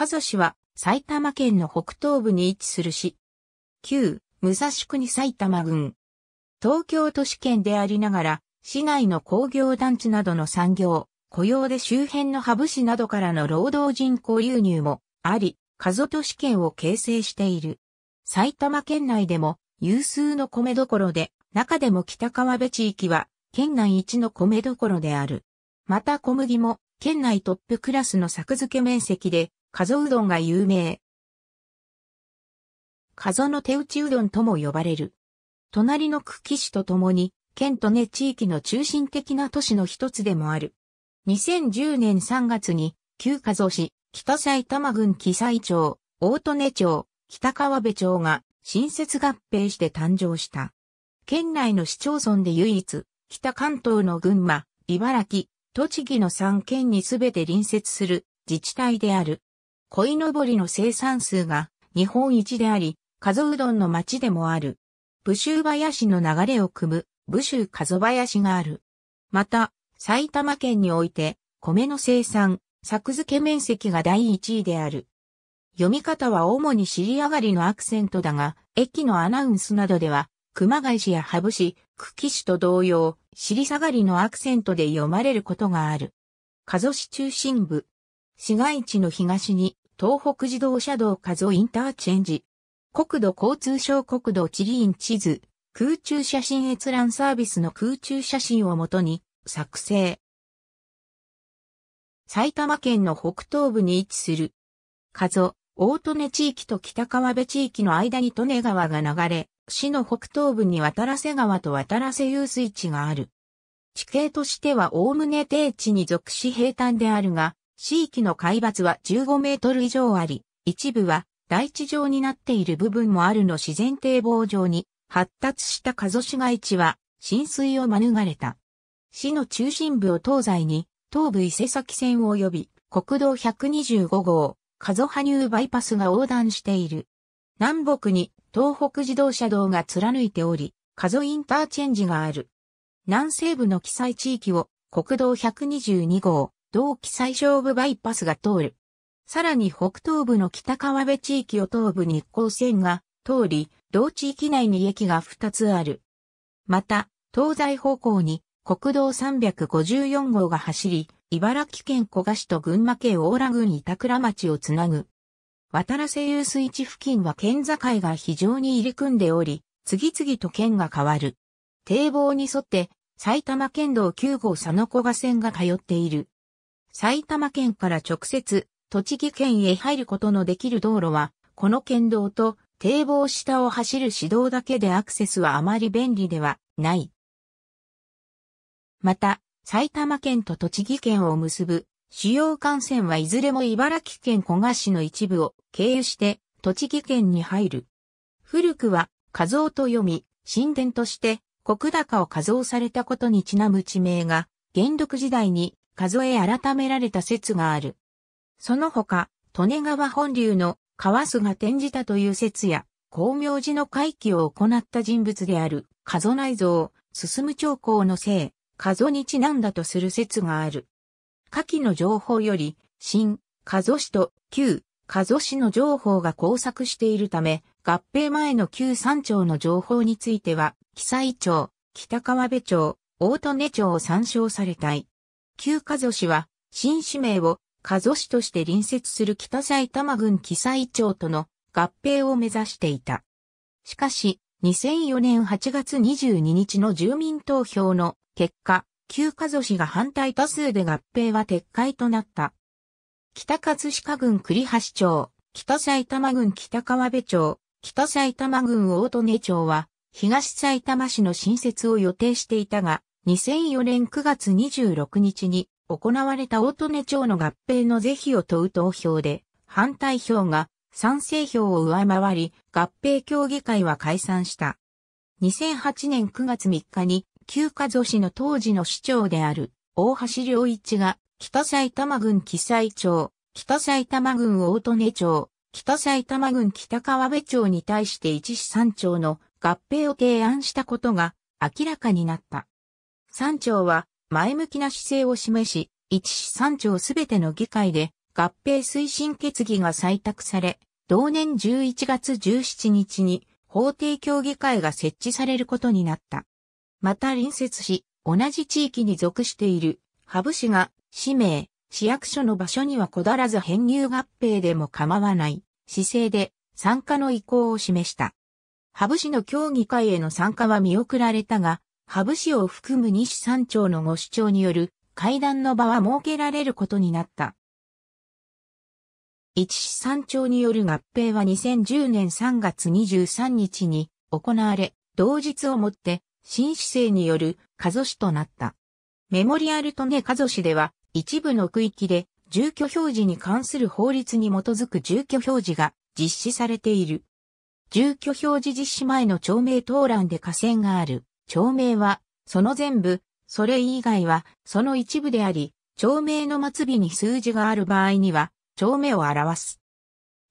加須市は埼玉県の北東部に位置する市。旧、武蔵国埼玉郡。東京都市圏でありながら、市内の工業団地などの産業、雇用で周辺のハブ市などからの労働人口流入もあり、加須都市圏を形成している。埼玉県内でも有数の米どころで、中でも北川辺地域は県内一の米どころである。また小麦も県内トップクラスの作付け面積でカゾうどんが有名。カゾの手打ちうどんとも呼ばれる。隣の久喜市とともに、県と根地域の中心的な都市の一つでもある。2010年3月に、旧カゾ市、北埼玉郡木西町、大利根町、北川部町が、新設合併して誕生した。県内の市町村で唯一、北関東の群馬、茨城、栃木の3県にすべて隣接する自治体である。鯉のぼりの生産数が日本一であり、加須うどんの町でもある。武州林の流れを組む武州加須林がある。また、埼玉県において、米の生産、作付け面積が第一位である。読み方は主に尻上がりのアクセントだが、駅のアナウンスなどでは、熊谷市や羽生市、久喜市と同様、尻下がりのアクセントで読まれることがある。加須市中心部。市街地の東に、東北自動車道加増インターチェンジ。国土交通省国土地理院地図、空中写真閲覧サービスの空中写真をもとに作成。埼玉県の北東部に位置する、加増、大利根地域と北川辺地域の間に利根川が流れ、市の北東部に渡良瀬川と渡良瀬遊水地がある。地形としては概ね低地に属し平坦であるが、地域の海抜は15メートル以上あり、一部は大地上になっている部分もあるの自然堤防上に発達した加須市街地は浸水を免れた。市の中心部を東西に東部伊勢崎線を及び国道125号、加須波入バイパスが横断している。南北に東北自動車道が貫いており、加須インターチェンジがある。南西部の記載地域を国道122号、同期最小部バイパスが通る。さらに北東部の北川辺地域を東部日光線が通り、同地域内に駅が2つある。また、東西方向に国道354号が走り、茨城県小賀市と群馬県大良郡板倉町をつなぐ。渡良瀬遊水地付近は県境が非常に入り組んでおり、次々と県が変わる。堤防に沿って埼玉県道9号佐野小賀線が通っている。埼玉県から直接、栃木県へ入ることのできる道路は、この県道と堤防下を走る市道だけでアクセスはあまり便利ではない。また、埼玉県と栃木県を結ぶ主要幹線はいずれも茨城県古河市の一部を経由して栃木県に入る。古くは、火蔵と読み、神殿として、国高を火蔵されたことにちなむ地名が、元禄時代に数え改められた説がある。その他、利根川本流の川須が転じたという説や、光明寺の回帰を行った人物である、数内蔵、進む長江の姓、数にちなんだとする説がある。下記の情報より、新、加祖氏と旧、加祖氏の情報が交錯しているため、合併前の旧三町の情報については、記載町、北川部町、大利根町を参照されたい。旧加須市は、新市名を加須市として隣接する北埼玉郡木載町との合併を目指していた。しかし、2004年8月22日の住民投票の結果、旧加須市が反対多数で合併は撤回となった。北葛飾郡栗橋町、北埼玉郡北川辺町、北埼玉郡大利根町は、東埼玉市の新設を予定していたが、2004年9月26日に行われた大利根町の合併の是非を問う投票で、反対票が賛成票を上回り、合併協議会は解散した。2008年9月3日に、旧加須市の当時の市長である、大橋良一が、北埼玉郡木斎町、北埼玉郡大利根町、北埼玉郡北川部町に対して一市三町の合併を提案したことが明らかになった。三長は前向きな姿勢を示し、一市三長すべての議会で合併推進決議が採択され、同年11月17日に法定協議会が設置されることになった。また隣接し、同じ地域に属している、ハブ市が、氏名、市役所の場所にはこだらず編入合併でも構わない、姿勢で参加の意向を示した。ハブ市の協議会への参加は見送られたが、羽生市を含む西三町のご主張による会談の場は設けられることになった。一市三町による合併は2010年3月23日に行われ、同日をもって新市政による加須市となった。メモリアルとネ加須市では一部の区域で住居表示に関する法律に基づく住居表示が実施されている。住居表示実施前の町名登覧で河川がある。町名は、その全部、それ以外は、その一部であり、町名の末尾に数字がある場合には、町名を表す。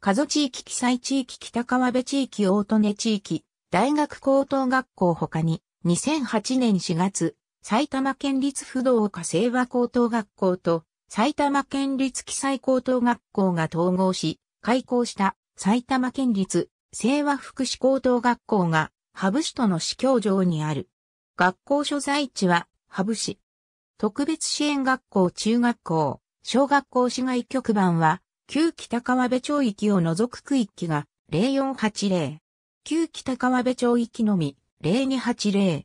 加須地域記載地域北川辺地域大利根地域、大学高等学校他に、2008年4月、埼玉県立不動岡清和高等学校と、埼玉県立記載高等学校が統合し、開校した埼玉県立清和福祉高等学校がハブ市との市教場にある。学校所在地は、ハブ市。特別支援学校中学校、小学校市外局番は、旧北川部町域を除く区域が0480。旧北川部町域のみ0280。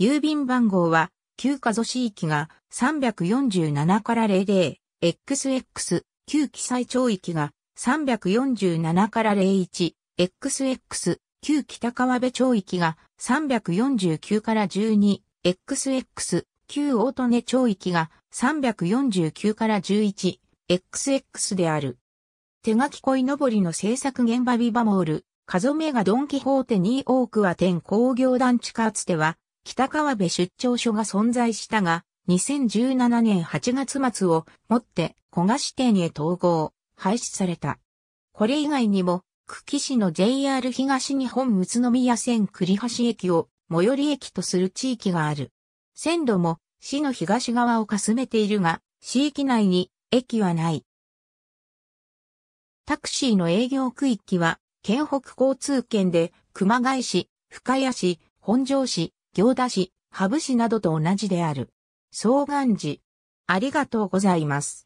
郵便番号は、旧加須市域が347から00、XX、旧記載町域が347から01、XX、旧北川部町域が349から12、XX、旧大利根町域が349から11、XX である。手書き恋のぼりの制作現場ビバモール、カゾメガドンキホーテオークは天工業団地かつては、北川部出張所が存在したが、2017年8月末をもって古賀子店へ統合、廃止された。これ以外にも、久喜市の JR 東日本宇都宮線栗橋駅を最寄り駅とする地域がある。線路も市の東側をかすめているが、市域内に駅はない。タクシーの営業区域は、県北交通圏で、熊谷市、深谷市、本庄市、行田市、羽生市などと同じである。総願寺。ありがとうございます。